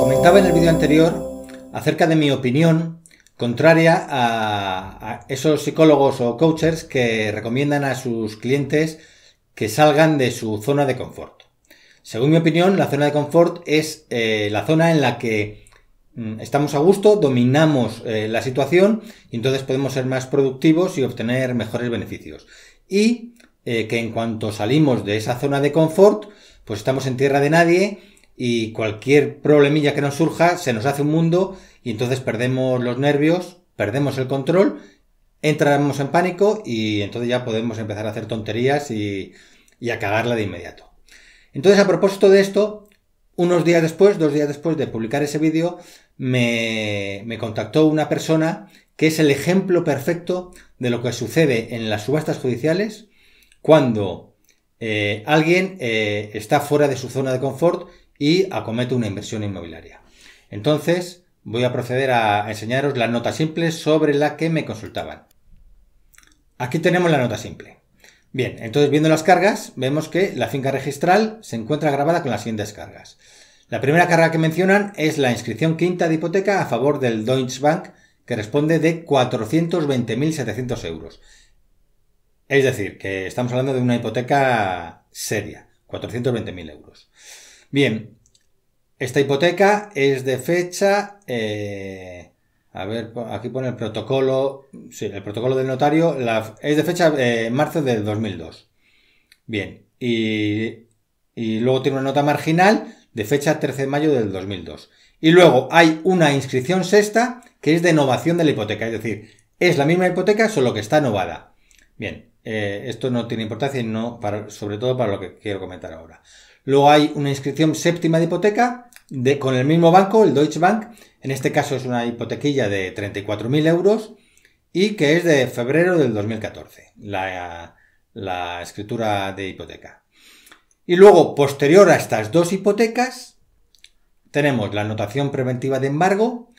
Comentaba en el vídeo anterior acerca de mi opinión contraria a, esos psicólogos o coaches que recomiendan a sus clientes que salgan de su zona de confort. Según mi opinión, la zona de confort es eh, la zona en la que mm, estamos a gusto, dominamos eh, la situación y entonces podemos ser más productivos y obtener mejores beneficios. Y eh, que en cuanto salimos de esa zona de confort, pues estamos en tierra de nadie y cualquier problemilla que nos surja se nos hace un mundo y entonces perdemos los nervios, perdemos el control, entramos en pánico y entonces ya podemos empezar a hacer tonterías y, a cagarla de inmediato. Entonces a propósito de esto, unos días después, dos días después de publicar ese vídeo, me contactó una persona que es el ejemplo perfecto de lo que sucede en las subastas judiciales cuando eh, alguien eh, está fuera de su zona de confort y acomete una inversión inmobiliaria. Entonces, voy a proceder a enseñaros la nota simple sobre la que me consultaban. Aquí tenemos la nota simple. Bien, entonces viendo las cargas, vemos que la finca registral se encuentra grabada con las siguientes cargas. La primera carga que mencionan es la inscripción quinta de hipoteca a favor del Deutsche Bank, que responde de 420.700 euros. Es decir, que estamos hablando de una hipoteca seria, 420.000 euros. Bien, esta hipoteca es de fecha... Eh, a ver, aquí pone el protocolo... Sí, el protocolo del notario es de fecha eh, marzo del 2002. Bien, y, luego tiene una nota marginal de fecha 13 de mayo del 2002. Y luego hay una inscripción sexta que es de innovación de la hipoteca, es decir, es la misma hipoteca solo que está novada. Bien, eh, esto no tiene importancia, no para, sobre todo para lo que quiero comentar ahora. Luego hay una inscripción séptima de hipoteca de, con el mismo banco, el Deutsche Bank. En este caso es una hipotequilla de 34.000 euros y que es de febrero del 2014, la, la escritura de hipoteca. Y luego, posterior a estas dos hipotecas, tenemos la anotación preventiva de embargo,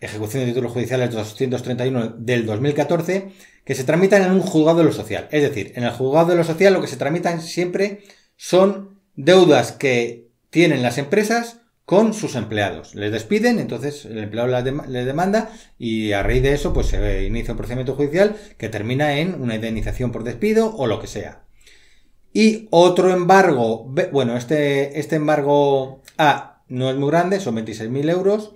ejecución de títulos judiciales 231 del 2014, que se tramitan en un juzgado de lo social. Es decir, en el juzgado de lo social lo que se tramitan siempre son deudas que tienen las empresas con sus empleados. Les despiden, entonces el empleado les demanda y a raíz de eso pues se inicia un procedimiento judicial que termina en una indemnización por despido o lo que sea. Y otro embargo, bueno, este, este embargo A no es muy grande, son 26.000 euros,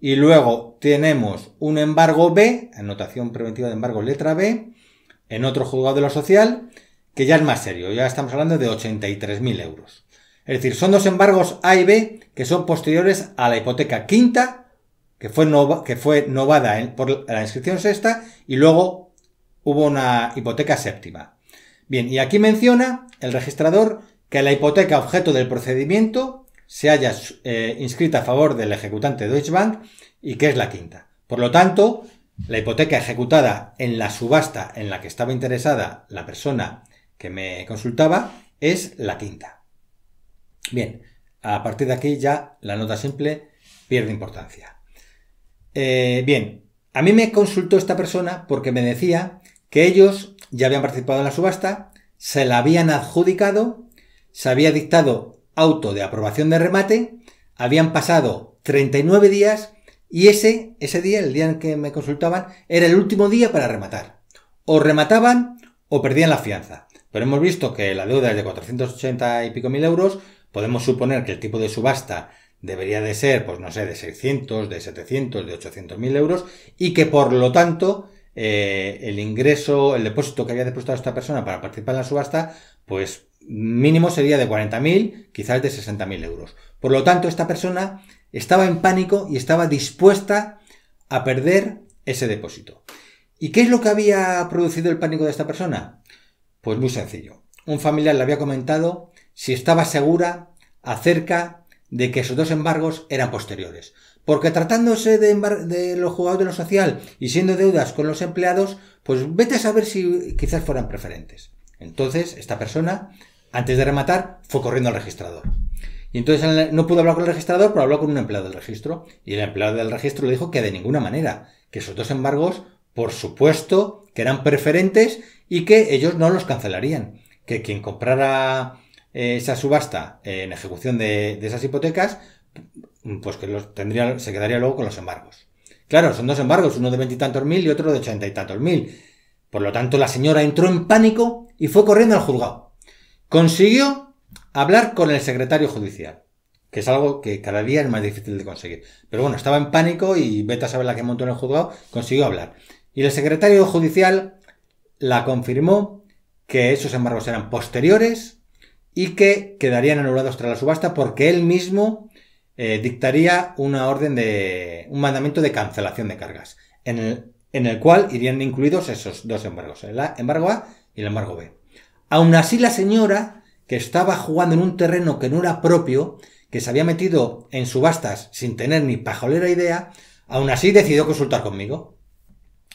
y luego tenemos un embargo B, anotación preventiva de embargo letra B, en otro juzgado de lo social, que ya es más serio, ya estamos hablando de 83.000 euros. Es decir, son dos embargos A y B que son posteriores a la hipoteca quinta, que fue, que fue novada por la inscripción sexta, y luego hubo una hipoteca séptima. Bien, y aquí menciona el registrador que la hipoteca objeto del procedimiento se haya inscrito eh, inscrita a favor del ejecutante Deutsche Bank y que es la quinta. Por lo tanto, la hipoteca ejecutada en la subasta en la que estaba interesada la persona que me consultaba es la quinta. Bien, a partir de aquí ya la nota simple pierde importancia. Eh, bien, a mí me consultó esta persona porque me decía que ellos ya habían participado en la subasta, se la habían adjudicado, se había dictado auto de aprobación de remate, habían pasado 39 días y ese, ese día, el día en que me consultaban, era el último día para rematar. O remataban o perdían la fianza. Pero hemos visto que la deuda es de 480 y pico mil euros. Podemos suponer que el tipo de subasta debería de ser, pues no sé, de 600, de 700, de 800 mil euros y que por lo tanto eh, el ingreso, el depósito que había depositado esta persona para participar en la subasta, pues mínimo sería de 40.000, quizás de 60.000 euros. Por lo tanto, esta persona estaba en pánico y estaba dispuesta a perder ese depósito. ¿Y qué es lo que había producido el pánico de esta persona? Pues muy sencillo. Un familiar le había comentado si estaba segura acerca de que esos dos embargos eran posteriores. Porque tratándose de, de los jugadores de lo social y siendo deudas con los empleados, pues vete a saber si quizás fueran preferentes. Entonces, esta persona, antes de rematar, fue corriendo al registrador. Y entonces no pudo hablar con el registrador, pero habló con un empleado del registro. Y el empleado del registro le dijo que de ninguna manera, que esos dos embargos, por supuesto, que eran preferentes y que ellos no los cancelarían. Que quien comprara eh, esa subasta en ejecución de, esas hipotecas, pues que los tendría, se quedaría luego con los embargos. Claro, son dos embargos, uno de veintitantos mil y otro de ochenta y tantos mil. Por lo tanto, la señora entró en pánico y fue corriendo al juzgado. Consiguió hablar con el secretario judicial, que es algo que cada día es más difícil de conseguir. Pero bueno, estaba en pánico y Beta sabe la que montó en el juzgado, consiguió hablar. Y el secretario judicial la confirmó que esos embargos eran posteriores y que quedarían anulados tras la subasta porque él mismo eh, dictaría una orden de un mandamiento de cancelación de cargas en el, en el cual irían incluidos esos dos embargos, el embargo A el embargo B. Aún así la señora, que estaba jugando en un terreno que no era propio, que se había metido en subastas sin tener ni pajolera idea, aún así decidió consultar conmigo.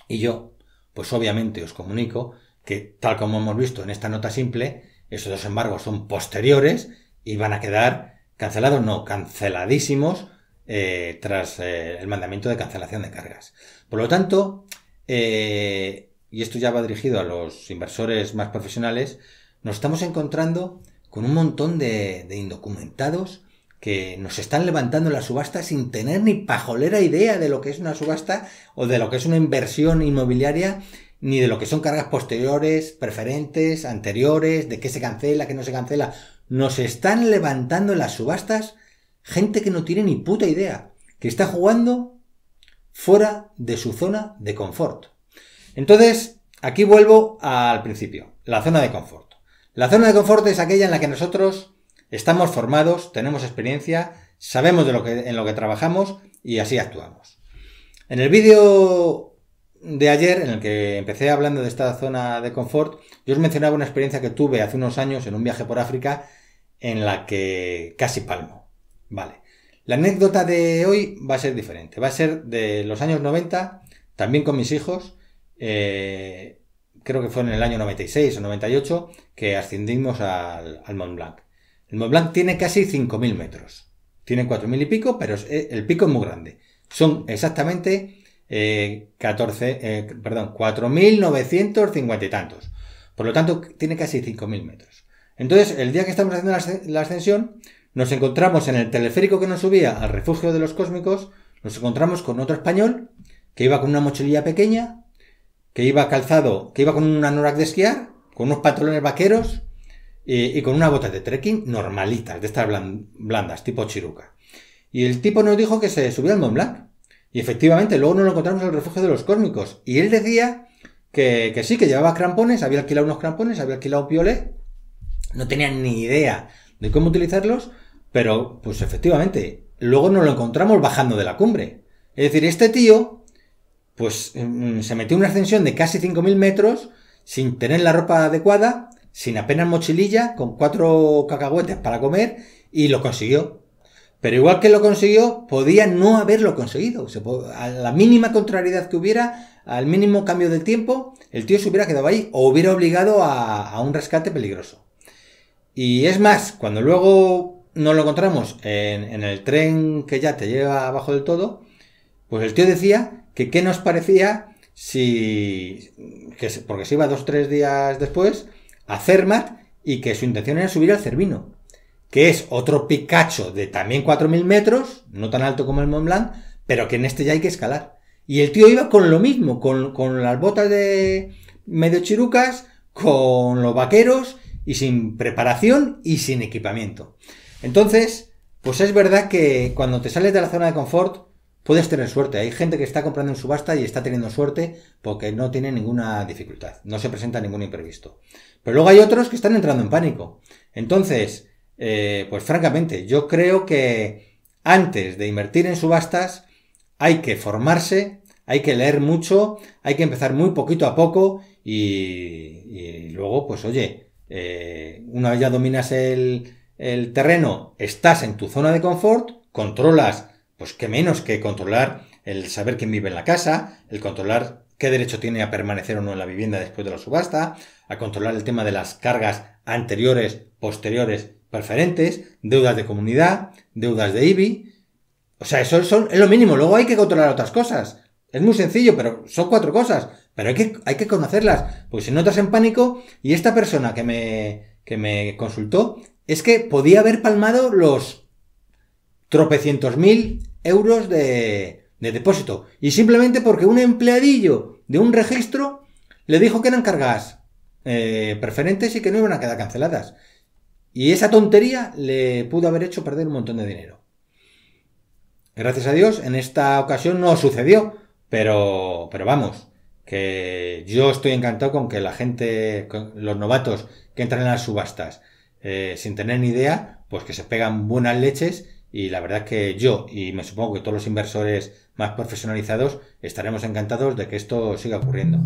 Y yo, pues obviamente os comunico que, tal como hemos visto en esta nota simple, esos dos embargos son posteriores y van a quedar cancelados, no, canceladísimos eh, tras eh, el mandamiento de cancelación de cargas. Por lo tanto, eh, y esto ya va dirigido a los inversores más profesionales, nos estamos encontrando con un montón de, indocumentados que nos están levantando las subasta sin tener ni pajolera idea de lo que es una subasta o de lo que es una inversión inmobiliaria, ni de lo que son cargas posteriores, preferentes, anteriores, de qué se cancela, qué no se cancela. Nos están levantando en las subastas gente que no tiene ni puta idea, que está jugando fuera de su zona de confort. Entonces, aquí vuelvo al principio, la zona de confort. La zona de confort es aquella en la que nosotros estamos formados, tenemos experiencia, sabemos en lo que trabajamos y así actuamos. En el vídeo de ayer, en el que empecé hablando de esta zona de confort, yo os mencionaba una experiencia que tuve hace unos años en un viaje por África en la que casi palmo. Vale. La anécdota de hoy va a ser diferente. Va a ser de los años 90, también con mis hijos, eh, creo que fue en el año 96 o 98, que ascendimos al, Mont Blanc. El Mont Blanc tiene casi 5.000 metros. Tiene 4.000 y pico, pero eh, el pico es muy grande. Son exactamente 14, eh, eh, perdón, 4.950 y tantos. Por lo tanto, tiene casi 5.000 metros. Entonces, el día que estamos haciendo la ascensión, nos encontramos en el teleférico que nos subía al refugio de los cósmicos, nos encontramos con otro español que iba con una mochililla pequeña, que iba calzado, que iba con un anorak de esquiar, con unos patrones vaqueros y, con unas botas de trekking normalitas, de estas blandas, tipo chiruca. Y el tipo nos dijo que se subía al Mont Blanc. Y efectivamente, luego nos lo encontramos el refugio de los cósmicos. Y él decía que, que sí, que llevaba crampones, había alquilado unos crampones, había alquilado piolet. No tenía ni idea de cómo utilizarlos, pero pues efectivamente, luego nos lo encontramos bajando de la cumbre. Es decir, este tío pues mm, se metió en una ascensión de casi 5.000 metros sin tener la ropa adecuada, sin apenas mochililla, con cuatro cacahuetes para comer y lo consiguió. Pero igual que lo consiguió, podía no haberlo conseguido. a la mínima contrariedad que hubiera, al mínimo cambio del tiempo, el tío se hubiera quedado ahí o hubiera obligado a, un rescate peligroso. Y es más, cuando luego nos lo encontramos en, en el tren que ya te lleva abajo del todo, pues el tío decía que qué nos parecía si, porque se iba dos o tres días después, a Cermat y que su intención era subir al Cervino, que es otro Picacho de también 4.000 metros, no tan alto como el Mont Blanc, pero que en este ya hay que escalar. Y el tío iba con lo mismo, con, con las botas de medio chirucas, con los vaqueros y sin preparación y sin equipamiento. Entonces, pues es verdad que cuando te sales de la zona de confort, puedes tener suerte. Hay gente que está comprando en subasta y está teniendo suerte porque no tiene ninguna dificultad, no se presenta ningún imprevisto. Pero luego hay otros que están entrando en pánico. Entonces, eh, pues francamente, yo creo que antes de invertir en subastas hay que formarse, hay que leer mucho, hay que empezar muy poquito a poco y, luego, pues oye, eh, una vez ya dominas el terreno, estás en tu zona de confort, controlas pues qué menos que controlar el saber quién vive en la casa, el controlar qué derecho tiene a permanecer o no en la vivienda después de la subasta, a controlar el tema de las cargas anteriores, posteriores, preferentes, deudas de comunidad, deudas de IBI. O sea, eso, son es lo mínimo. Luego hay que controlar otras cosas. Es muy sencillo, pero son cuatro cosas. Pero hay que, hay que conocerlas. Pues si no estás en pánico, y esta persona que me, que me consultó, es que podía haber palmado los tropecientos mil euros de, depósito. Y simplemente porque un empleadillo de un registro le dijo que eran cargas eh, preferentes y que no iban a quedar canceladas. Y esa tontería le pudo haber hecho perder un montón de dinero. Gracias a Dios, en esta ocasión no sucedió, pero, vamos, que yo estoy encantado con que la gente, los novatos que entran en las subastas eh, sin tener ni idea, pues que se pegan buenas leches y la verdad es que yo y me supongo que todos los inversores más profesionalizados estaremos encantados de que esto siga ocurriendo.